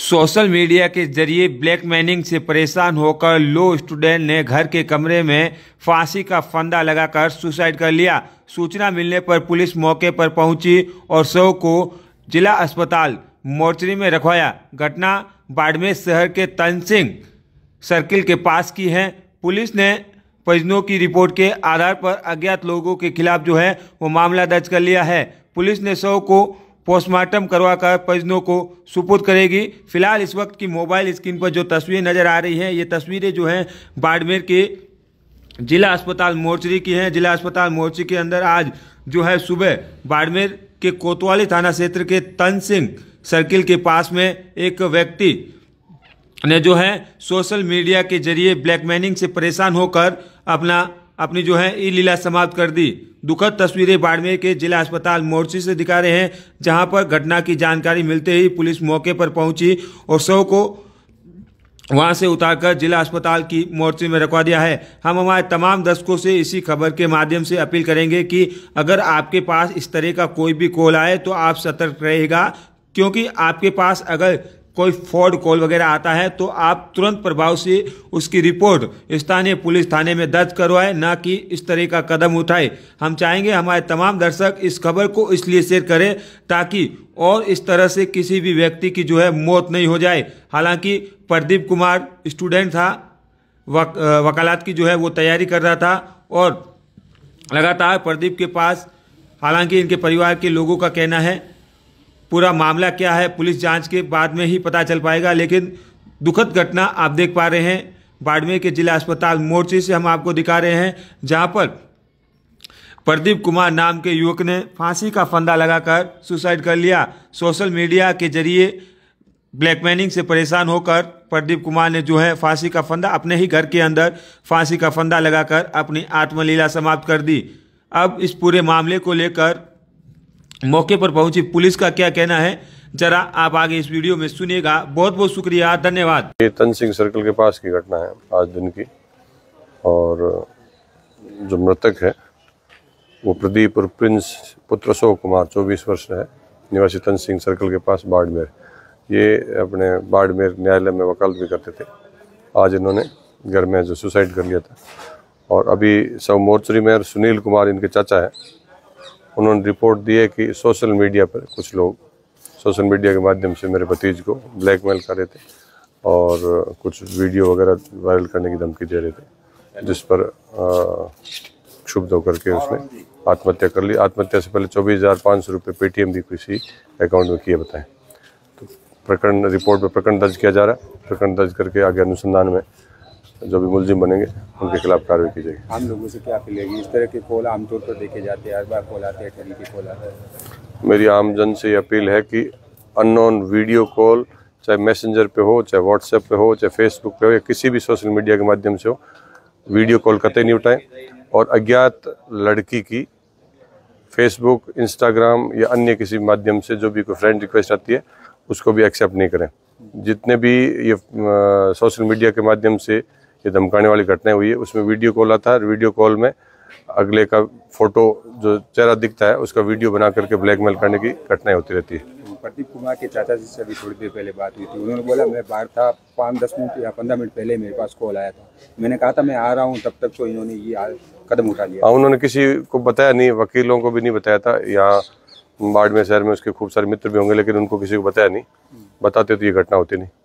Social media के जरिए black Manning से परेशान होकर लो स्टूडेंट ने घर के कमरे में फांसी का फंदा लगाकर सुसाइड कर लिया सूचना मिलने पर पुलिस मौके पर पहुंची और शव को जिला अस्पताल मोर्चरी में रखवाया घटना बाड़मेर शहर के तनसिंह सर्किल के पास की है पुलिस ने परिजनों की रिपोर्ट के आधार पर अज्ञात लोगों के खिलाफ जो है वो मामला दर्ज कर लिया है पुलिस ने शव को पोस्टमार्टम करवाकर परिजनों को सुपुर्द करेगी फिलहाल इस वक्त की मोबाइल स्क्रीन पर जो तस्वीरें नज़र आ रही हैं ये तस्वीरें जो हैं बाड़मेर के जिला अस्पताल मोर्चरी की हैं जिला अस्पताल मोर्चरी के अंदर आज जो है सुबह बाड़मेर के कोतवाली थाना क्षेत्र के तन सिंह सर्किल के पास में एक व्यक्ति ने जो है सोशल मीडिया के जरिए ब्लैकमेलिंग से परेशान होकर अपना अपनी जो है ई लीला समाप्त कर दी दुखद तस्वीरें बाड़मेर के जिला अस्पताल मोर्ची से दिखा रहे हैं जहां पर घटना की जानकारी मिलते ही पुलिस मौके पर पहुंची और शव को वहां से उतारकर जिला अस्पताल की मोर्चे में रखवा दिया है हम हमारे तमाम दर्शकों से इसी खबर के माध्यम से अपील करेंगे कि अगर आपके पास इस तरह का कोई भी कॉल आए तो आप सतर्क रहेगा क्योंकि आपके पास अगर कोई फ्रॉड कॉल वगैरह आता है तो आप तुरंत प्रभाव से उसकी रिपोर्ट स्थानीय पुलिस थाने में दर्ज करवाएं ना कि इस तरह का कदम उठाए हम चाहेंगे हमारे तमाम दर्शक इस खबर को इसलिए शेयर करें ताकि और इस तरह से किसी भी व्यक्ति की जो है मौत नहीं हो जाए हालांकि प्रदीप कुमार स्टूडेंट था वक, वकालत की जो है वो तैयारी कर रहा था और लगातार प्रदीप के पास हालांकि इनके परिवार के लोगों का कहना है पूरा मामला क्या है पुलिस जांच के बाद में ही पता चल पाएगा लेकिन दुखद घटना आप देख पा रहे हैं बाड़मेर के जिला अस्पताल मोर्चे से हम आपको दिखा रहे हैं जहां पर प्रदीप कुमार नाम के युवक ने फांसी का फंदा लगाकर सुसाइड कर लिया सोशल मीडिया के जरिए ब्लैकमेलिंग से परेशान होकर प्रदीप कुमार ने जो है फांसी का फंदा अपने ही घर के अंदर फांसी का फंदा लगाकर अपनी आत्मलीला समाप्त कर दी अब इस पूरे मामले को लेकर मौके पर पहुंची पुलिस का क्या कहना है जरा आप आगे इस वीडियो में सुनिएगा बहुत बहुत शुक्रिया धन्यवाद ये तन सिंह सर्कल के पास की घटना है आज दिन की और जो मृतक है वो प्रदीप और प्रिंस पुत्र अशोक कुमार 24 वर्ष है निवासी तन सिंह सर्कल के पास बाड़मेर ये अपने बाड़मेर न्यायालय में वकालत भी करते थे आज इन्होंने घर में जो सुसाइड कर लिया था और अभी सब मोर्चरी में सुनील कुमार इनके चाचा है उन्होंने रिपोर्ट दी है कि सोशल मीडिया पर कुछ लोग सोशल मीडिया के माध्यम से मेरे भतीज को ब्लैकमेल कर रहे थे और कुछ वीडियो वगैरह वायरल करने की धमकी दे रहे थे जिस पर क्षुब्ध होकर के उसने आत्महत्या कर ली आत्महत्या से पहले चौबीस हज़ार पाँच सौ रुपये पेटीएम भी किसी अकाउंट में किए बताएं तो प्रकरण रिपोर्ट में प्रकरण दर्ज किया जा रहा है प्रकरण दर्ज करके आगे अनुसंधान में जो भी मुलजिम बनेंगे उनके हाँ। खिलाफ कार्रवाई की जाएगी हम लोगों से क्या मिलेगी इस तरह के कॉल आमतौर पर देखे जाते हैं हर बार कॉल आते हैं ठगी के आते हैं मेरी आम जन से ये अपील है कि अननोन वीडियो कॉल चाहे मैसेंजर पे हो चाहे व्हाट्सएप पे हो चाहे फेसबुक पे हो या किसी भी सोशल मीडिया के माध्यम से हो वीडियो कॉल कतई नहीं उठाएं और अज्ञात लड़की की फेसबुक इंस्टाग्राम या अन्य किसी माध्यम से जो भी कोई फ्रेंड रिक्वेस्ट आती है उसको भी एक्सेप्ट नहीं करें जितने भी ये सोशल मीडिया के माध्यम से ये धमकाने वाली घटनाएं हुई है उसमें वीडियो कॉल आता है वीडियो कॉल में अगले का फोटो जो चेहरा दिखता है उसका वीडियो बना करके ब्लैकमेल करने की घटनाएं होती रहती है प्रदीप कुमार के चाचा जी से अभी थोड़ी देर पहले बात हुई थी उन्होंने बोला मैं बाहर था पाँच दस मिनट या पंद्रह मिनट पहले मेरे पास कॉल आया था मैंने कहा था मैं आ रहा हूँ तब तक तो इन्होंने ये कदम उठा लिया हाँ उन्होंने किसी को बताया नहीं वकीलों को भी नहीं बताया था यहाँ बाड़मेर शहर में उसके खूब सारे मित्र भी होंगे लेकिन उनको किसी को बताया नहीं बताते तो ये घटना होती नहीं